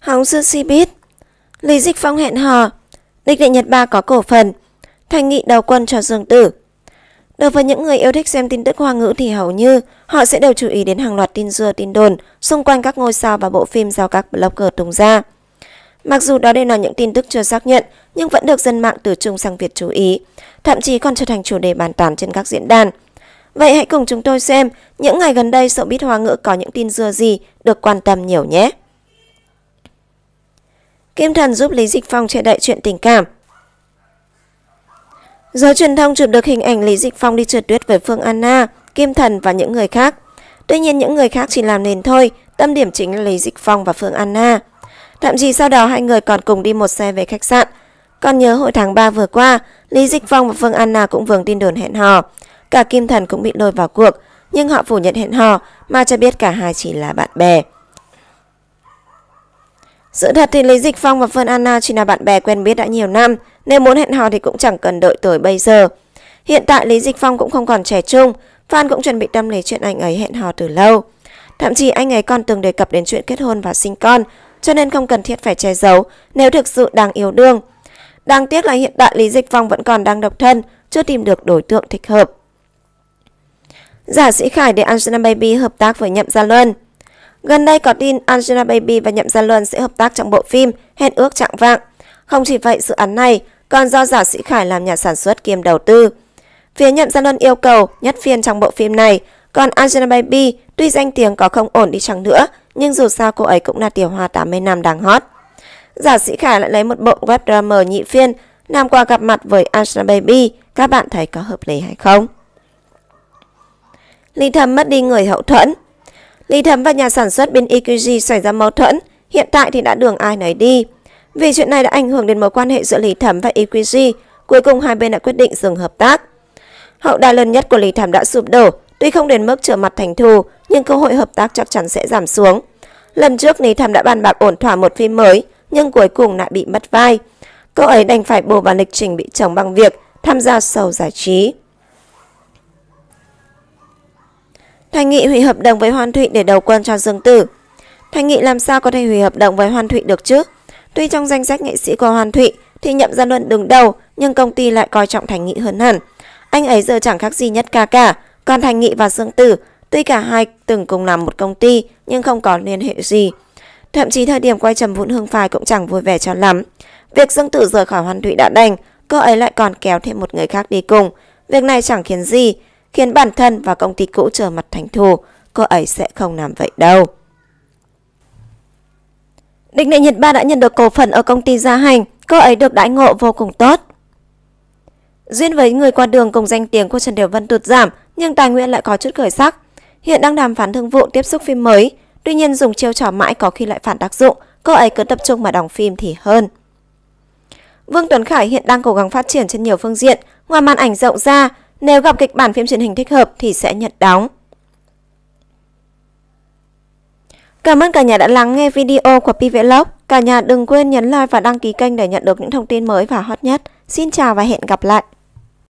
Hóng sư si biết. Lý Dịch Phong hẹn hò. Địch Đệ Nhật Ba có cổ phần. Thành nghị đầu quân cho Dương Tử. Đối với những người yêu thích xem tin tức hoa ngữ thì hầu như họ sẽ đều chú ý đến hàng loạt tin dưa tin đồn xung quanh các ngôi sao và bộ phim do các blogger tung ra. Mặc dù đó đều là những tin tức chưa xác nhận, nhưng vẫn được dân mạng từ Trung sang Việt chú ý, thậm chí còn trở thành chủ đề bàn tán trên các diễn đàn. Vậy hãy cùng chúng tôi xem những ngày gần đây showbiz hoa ngữ có những tin dưa gì được quan tâm nhiều nhé. Kim Thần giúp Lý Dịch Phong che đậy chuyện tình cảm. Giới truyền thông chụp được hình ảnh Lý Dịch Phong đi trượt tuyết với Phương Anna, Kim Thần và những người khác. Tuy nhiên những người khác chỉ làm nền thôi, tâm điểm chính là Lý Dịch Phong và Phương Anna. Thậm chí sau đó hai người còn cùng đi một xe về khách sạn. Còn nhớ hồi tháng 3 vừa qua, Lý Dịch Phong và Phương Anna cũng vướng tin đồn hẹn hò. Cả Kim Thần cũng bị lôi vào cuộc, nhưng họ phủ nhận hẹn hò mà cho biết cả hai chỉ là bạn bè. Sự thật thì Lý Dịch Phong và Phương Anna chỉ là bạn bè quen biết đã nhiều năm, nếu muốn hẹn hò thì cũng chẳng cần đợi tới bây giờ. Hiện tại Lý Dịch Phong cũng không còn trẻ trung, Phan cũng chuẩn bị tâm lý chuyện anh ấy hẹn hò từ lâu. Thậm chí anh ấy còn từng đề cập đến chuyện kết hôn và sinh con, cho nên không cần thiết phải che giấu nếu thực sự đang yêu đương. Đáng tiếc là hiện tại Lý Dịch Phong vẫn còn đang độc thân, chưa tìm được đối tượng thích hợp. Giả sĩ Khải để Angela Baby hợp tác với Nhậm Gia Luân. Gần đây có tin Angela Baby và Nhậm Gia Luân sẽ hợp tác trong bộ phim Hẹn ước trạng vạng. Không chỉ vậy, dự án này còn do giả sĩ Khải làm nhà sản xuất kiêm đầu tư. Phía Nhậm Gia Luân yêu cầu nhất phiên trong bộ phim này, còn Angela Baby tuy danh tiếng có không ổn đi chẳng nữa, nhưng dù sao cô ấy cũng là tiểu hoa 80 năm đang hot. Giả sĩ Khải lại lấy một bộ web drama nhị phiên làm quà gặp mặt với Angela Baby, các bạn thấy có hợp lý hay không? Lý Thầm mất đi người hậu thuẫn, Lý Thẩm và nhà sản xuất bên EQG xảy ra mâu thuẫn, hiện tại thì đã đường ai nấy đi. Vì chuyện này đã ảnh hưởng đến mối quan hệ giữa Lý Thẩm và EQG, cuối cùng hai bên đã quyết định dừng hợp tác. Hậu đài lớn nhất của Lý Thẩm đã sụp đổ, tuy không đến mức trở mặt thành thù, nhưng cơ hội hợp tác chắc chắn sẽ giảm xuống. Lần trước Lý Thẩm đã bàn bạc ổn thỏa một phim mới, nhưng cuối cùng lại bị mất vai. Cô ấy đành phải bù vào lịch trình bị chồng bằng việc tham gia sầu giải trí. Thanh Nghị hủy hợp đồng với Hoan Thụy để đầu quân cho Dương Tử. Thanh Nghị làm sao có thể hủy hợp đồng với Hoan Thụy được chứ? Tuy trong danh sách nghệ sĩ của Hoan Thụy thì nhậm ra luận đứng đầu, nhưng công ty lại coi trọng Thành Nghị hơn hẳn. Anh ấy giờ chẳng khác gì nhất ca cả, còn Thành Nghị và Dương Tử, tuy cả hai từng cùng làm một công ty nhưng không có liên hệ gì. Thậm chí thời điểm quay trầm vụn hương phai cũng chẳng vui vẻ cho lắm. Việc Dương Tử rời khỏi Hoan Thụy đã đành, cô ấy lại còn kéo thêm một người khác đi cùng. Việc này chẳng khiến gì, khiến bản thân và công ty cũ trở mặt thành thù, cô ấy sẽ không làm vậy đâu. Địch Nệ Nhật Ba đã nhận được cổ phần ở công ty gia hành, cô ấy được đãi ngộ vô cùng tốt. Duyên với người qua đường cùng danh tiếng của Trần Điều Vân tụt giảm, nhưng Tài nguyên lại có chút khởi sắc. Hiện đang đàm phán thương vụ tiếp xúc phim mới, tuy nhiên dùng chiêu trò mãi có khi lại phản tác dụng, cô ấy cứ tập trung mà đóng phim thì hơn. Vương Tuấn Khải hiện đang cố gắng phát triển trên nhiều phương diện, ngoài màn ảnh rộng ra, nếu gặp kịch bản phim truyền hình thích hợp thì sẽ nhận đóng. Cảm ơn cả nhà đã lắng nghe video của PVlog. Cả nhà đừng quên nhấn like và đăng ký kênh để nhận được những thông tin mới và hot nhất. Xin chào và hẹn gặp lại!